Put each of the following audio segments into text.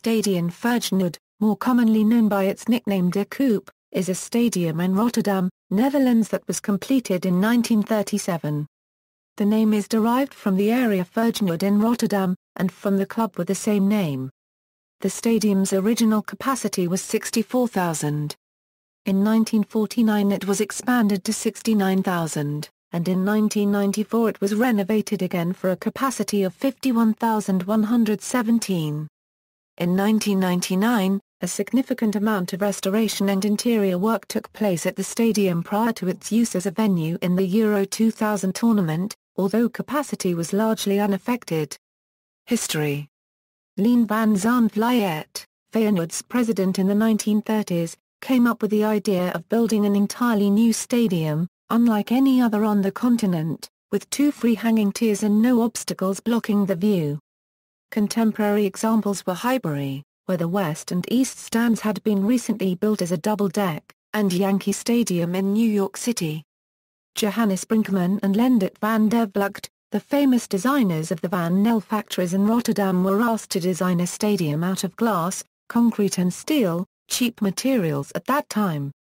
Stadion Feyenoord, more commonly known by its nickname De Koop, is a stadium in Rotterdam, Netherlands that was completed in 1937. The name is derived from the area Feyenoord in Rotterdam, and from the club with the same name. The stadium's original capacity was 64,000. In 1949 it was expanded to 69,000, and in 1994 it was renovated again for a capacity of 51,117. In 1999, a significant amount of restoration and interior work took place at the stadium prior to its use as a venue in the Euro 2000 tournament, although capacity was largely unaffected. History Lien van Zandvliet, Feyenoord's president in the 1930s, came up with the idea of building an entirely new stadium, unlike any other on the continent, with two free hanging tiers and no obstacles blocking the view. Contemporary examples were Highbury, where the west and east stands had been recently built as a double deck, and Yankee Stadium in New York City. Johannes Brinkman and Lendert van der Vlucht, the famous designers of the Van Nel factories in Rotterdam were asked to design a stadium out of glass, concrete and steel, cheap materials at that time.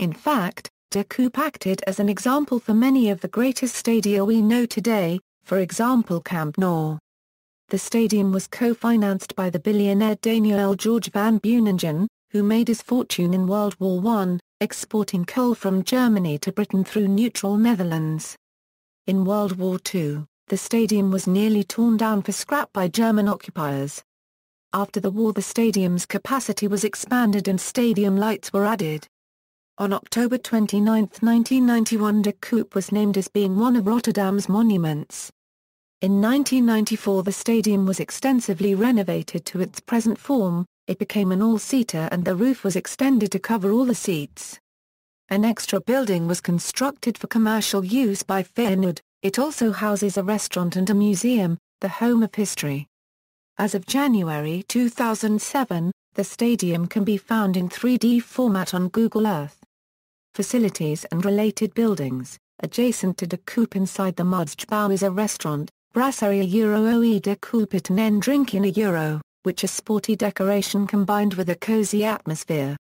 In fact, de Kuip acted as an example for many of the greatest stadia we know today, for example Camp Nou. The stadium was co-financed by the billionaire Daniel George van Buningen, who made his fortune in World War I, exporting coal from Germany to Britain through neutral Netherlands. In World War II, the stadium was nearly torn down for scrap by German occupiers. After the war the stadium's capacity was expanded and stadium lights were added. On October 29, 1991 de Kuip was named as being one of Rotterdam's monuments. In 1994 the stadium was extensively renovated to its present form, it became an all-seater and the roof was extended to cover all the seats. An extra building was constructed for commercial use by Feyenoord, it also houses a restaurant and a museum, the home of history. As of January 2007, the stadium can be found in 3D format on Google Earth. Facilities and related buildings, adjacent to the Coupe inside the Mudsgebouw is a restaurant, Brasserie Eurooe de Coulpiton en drink in a Euro, which is sporty decoration combined with a cozy atmosphere.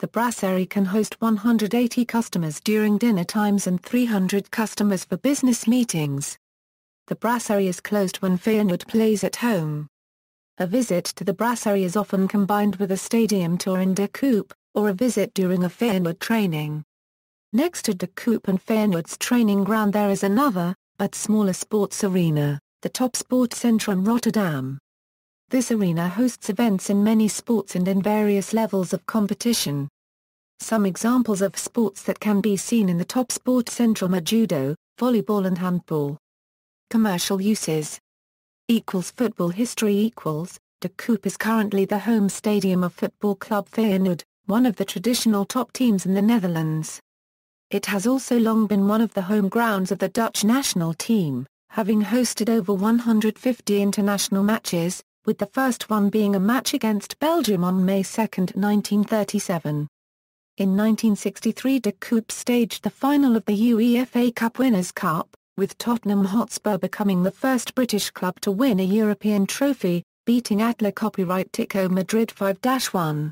The brasserie can host 180 customers during dinner times and 300 customers for business meetings. The brasserie is closed when Feyenoord plays at home. A visit to the brasserie is often combined with a stadium tour in De Coupe, or a visit during a Feyenoord training. Next to De Coupe and Feyenoord's training ground there is another, but smaller sports arena, the Top Topsportcentrum Rotterdam. This arena hosts events in many sports and in various levels of competition. Some examples of sports that can be seen in the Top Topsportcentrum are judo, volleyball and handball. Commercial uses equals football history equals, De Kuip is currently the home stadium of football club Feyenoord, one of the traditional top teams in the Netherlands. It has also long been one of the home grounds of the Dutch national team, having hosted over 150 international matches, with the first one being a match against Belgium on May 2, 1937. In 1963 de Coupe staged the final of the UEFA Cup Winners' Cup, with Tottenham Hotspur becoming the first British club to win a European trophy, beating Atla copyright Tico Madrid 5-1.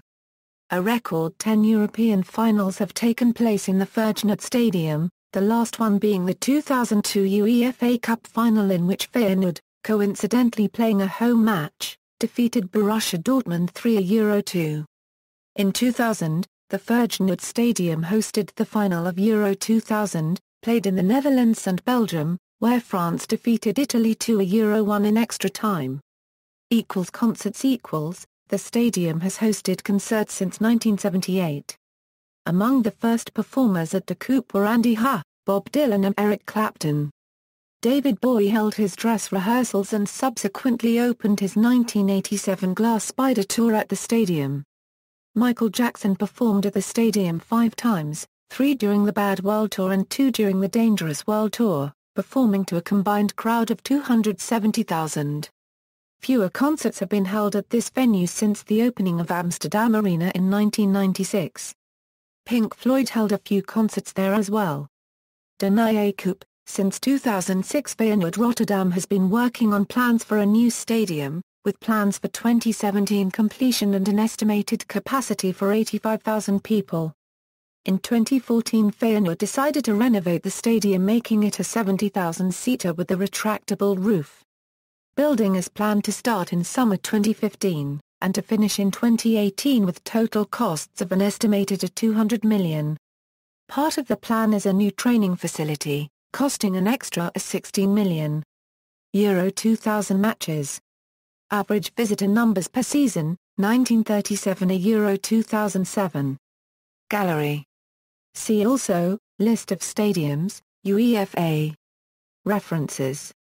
A record 10 European finals have taken place in the Ferdinand Stadium, the last one being the 2002 UEFA Cup final in which Feyenoord, coincidentally playing a home match, defeated Borussia Dortmund 3-2. In 2000, the Ferdinand Stadium hosted the final of Euro 2000, played in the Netherlands and Belgium, where France defeated Italy 2-1 in extra time. Equals concerts equals the stadium has hosted concerts since 1978. Among the first performers at the Coupe were Andy Ha, Bob Dylan and Eric Clapton. David Bowie held his dress rehearsals and subsequently opened his 1987 Glass Spider tour at the stadium. Michael Jackson performed at the stadium five times, three during the Bad World Tour and two during the Dangerous World Tour, performing to a combined crowd of 270,000. Fewer concerts have been held at this venue since the opening of Amsterdam Arena in 1996. Pink Floyd held a few concerts there as well. Danae Koop, since 2006 Feyenoord Rotterdam has been working on plans for a new stadium, with plans for 2017 completion and an estimated capacity for 85,000 people. In 2014 Feyenoord decided to renovate the stadium making it a 70,000-seater with a retractable roof. Building is planned to start in summer 2015, and to finish in 2018 with total costs of an estimated at 200 million. Part of the plan is a new training facility, costing an extra 16 million. Euro 2000 matches. Average visitor numbers per season, 1937 a Euro 2007. Gallery. See also, List of stadiums, UEFA. References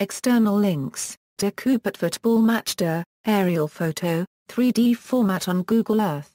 External links, Decoupet football matchder aerial photo, 3D format on Google Earth.